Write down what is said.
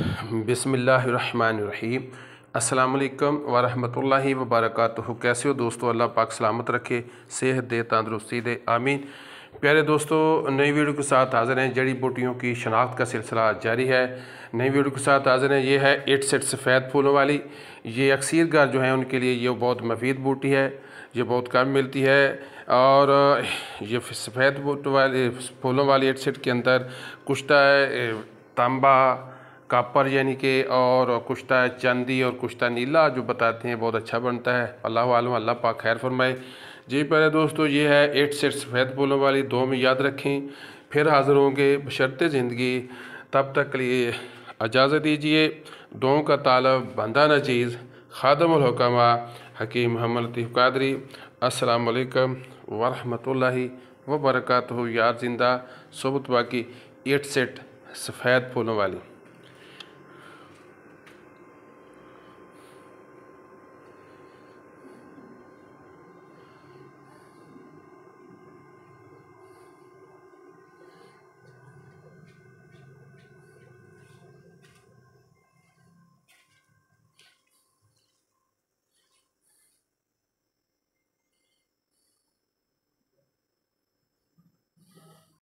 बिसमीम अल्लाम वरहमल वबरक कैसे हो दोस्तों अल्लाह पाक सलामत रखे सेहत दे तंदरुस्ती दे आमीन प्यारे दोस्तों नई वीडियो के साथ हाजिर हैं जड़ी बूटियों की शनाख्त का सिलसिला जारी है नई वीडियो के साथ हाजिर हैं ये है एट सेट सफ़ेद फूलों वाली ये अक्सर गार जो है उनके लिए ये बहुत मफीद बूटी है ये बहुत कम मिलती है और ये सफ़ेद बूट वाली फूलों वाली एट सेट के अंदर कुश्ता है तांबा कापर यानी कि और कुश्ता चांदी और कुश्ता नीला जो बताते हैं बहुत अच्छा बनता है अल्लाह आलम अल्लाह पाक खैर फरमाए जी पहले दोस्तों ये है एट सेट सफ़ेद फूलों वाली दो में याद रखें फिर हाज़िर होंगे बशरते ज़िंदगी तब तक लिए इजाज़त दीजिए दो का तालब बंदा नजीज़ खादमकमा हकीम हमलतीफ़ कादरी असलकम वरहमल हो यार जिंदा सबुतवा की एट सेट सफ़ेद फूलों वाली